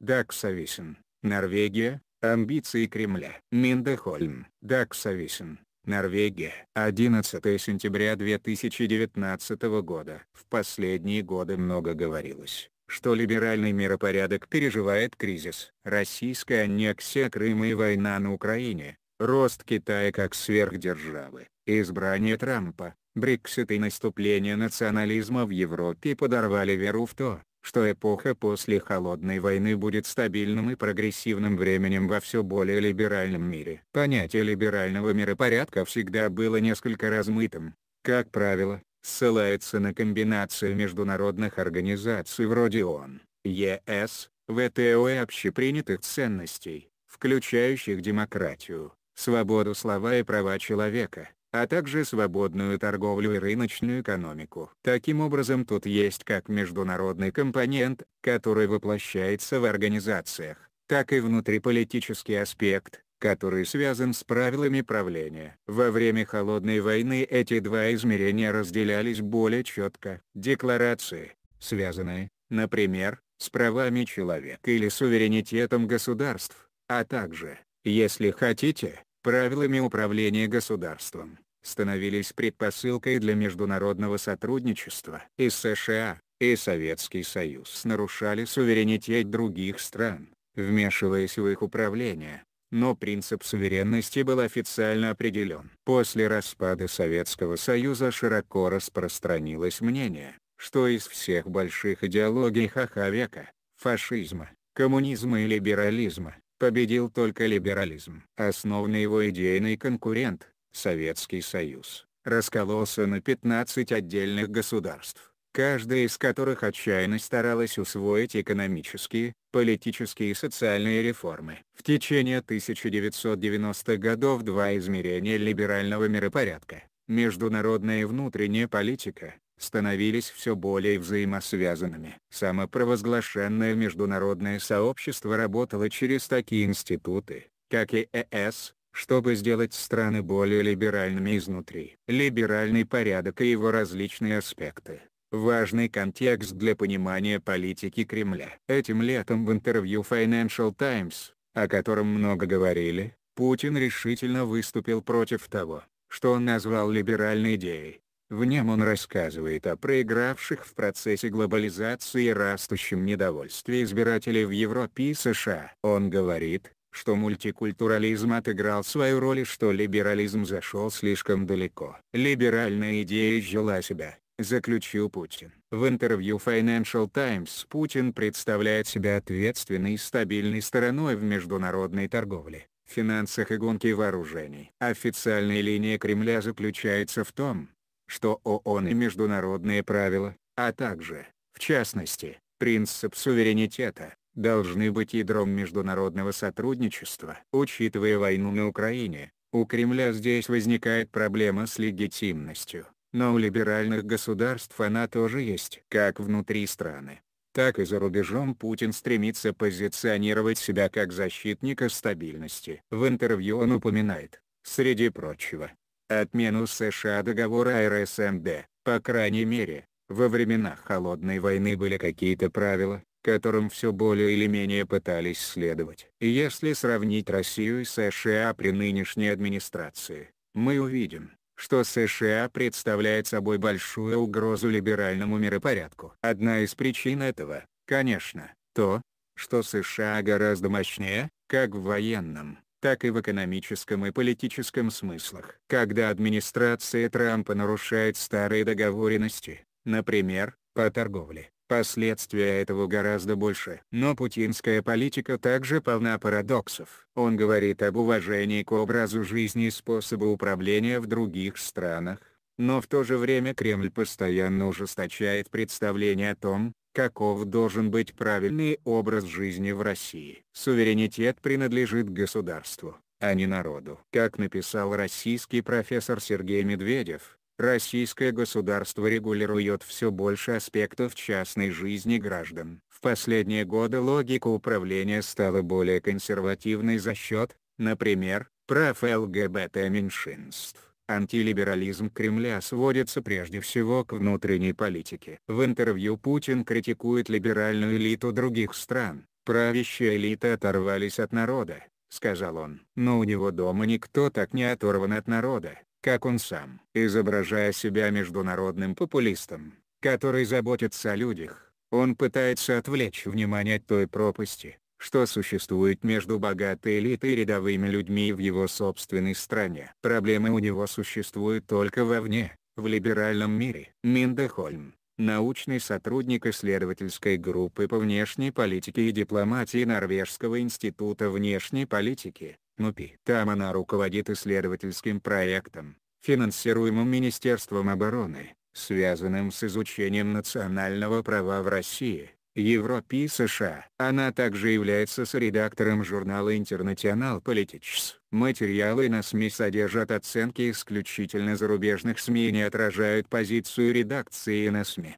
Даксависин, Норвегия, амбиции Кремля. Миндехольм, Даксависин, Норвегия. 11 сентября 2019 года. В последние годы много говорилось, что либеральный миропорядок переживает кризис. Российская аннексия Крыма и война на Украине, рост Китая как сверхдержавы, избрание Трампа, Брексит и наступление национализма в Европе подорвали веру в то, что эпоха после Холодной войны будет стабильным и прогрессивным временем во все более либеральном мире. Понятие либерального миропорядка всегда было несколько размытым. Как правило, ссылается на комбинацию международных организаций вроде ООН, ЕС, ВТО и общепринятых ценностей, включающих демократию, свободу слова и права человека, а также свободную торговлю и рыночную экономику. Таким образом тут есть как международный компонент, который воплощается в организациях, так и внутриполитический аспект, который связан с правилами правления. Во время Холодной войны эти два измерения разделялись более четко. Декларации, связанные, например, с правами человека или суверенитетом государств, а также, если хотите, правилами управления государством становились предпосылкой для международного сотрудничества. И США, и Советский Союз нарушали суверенитет других стран, вмешиваясь в их управление, но принцип суверенности был официально определен. После распада Советского Союза широко распространилось мнение, что из всех больших идеологий ха века, фашизма, коммунизма и либерализма, победил только либерализм. Основный его идейный конкурент, Советский Союз раскололся на 15 отдельных государств, каждая из которых отчаянно старалась усвоить экономические, политические и социальные реформы. В течение 1990-х годов два измерения либерального миропорядка – международная и внутренняя политика – становились все более взаимосвязанными. Самопровозглашенное международное сообщество работало через такие институты, как и ЕС, э чтобы сделать страны более либеральными изнутри. Либеральный порядок и его различные аспекты – важный контекст для понимания политики Кремля. Этим летом в интервью Financial Times, о котором много говорили, Путин решительно выступил против того, что он назвал либеральной идеей. В нем он рассказывает о проигравших в процессе глобализации и растущем недовольстве избирателей в Европе и США. Он говорит, что мультикультурализм отыграл свою роль и что либерализм зашел слишком далеко. Либеральная идея изжила себя, заключил Путин. В интервью Financial Times Путин представляет себя ответственной и стабильной стороной в международной торговле, финансах и гонке вооружений. Официальная линия Кремля заключается в том, что ООН и международные правила, а также, в частности, принцип суверенитета, должны быть ядром международного сотрудничества. Учитывая войну на Украине, у Кремля здесь возникает проблема с легитимностью, но у либеральных государств она тоже есть. Как внутри страны, так и за рубежом Путин стремится позиционировать себя как защитника стабильности. В интервью он упоминает, среди прочего, отмену США договора РСМД, по крайней мере, во времена Холодной войны были какие-то правила, которым все более или менее пытались следовать. И если сравнить Россию и США при нынешней администрации, мы увидим, что США представляет собой большую угрозу либеральному миропорядку. Одна из причин этого, конечно, то, что США гораздо мощнее, как в военном, так и в экономическом и политическом смыслах. Когда администрация Трампа нарушает старые договоренности, например, по торговле, Последствия этого гораздо больше. Но путинская политика также полна парадоксов. Он говорит об уважении к образу жизни и способу управления в других странах, но в то же время Кремль постоянно ужесточает представление о том, каков должен быть правильный образ жизни в России. Суверенитет принадлежит государству, а не народу. Как написал российский профессор Сергей Медведев, Российское государство регулирует все больше аспектов частной жизни граждан. В последние годы логика управления стала более консервативной за счет, например, прав ЛГБТ-меньшинств. Антилиберализм Кремля сводится прежде всего к внутренней политике. В интервью Путин критикует либеральную элиту других стран. «Правящая элита оторвались от народа», — сказал он. Но у него дома никто так не оторван от народа, как он сам, изображая себя международным популистом, который заботится о людях, он пытается отвлечь внимание от той пропасти, что существует между богатой элитой и рядовыми людьми в его собственной стране. Проблемы у него существуют только вовне, в либеральном мире. Миндехольм, научный сотрудник исследовательской группы по внешней политике и дипломатии Норвежского института внешней политики, КНУПИ. Там она руководит исследовательским проектом, финансируемым Министерством обороны, связанным с изучением национального права в России, Европе и США. Она также является соредактором журнала International Politics». Материалы на СМИ содержат оценки исключительно зарубежных СМИ и не отражают позицию редакции на СМИ.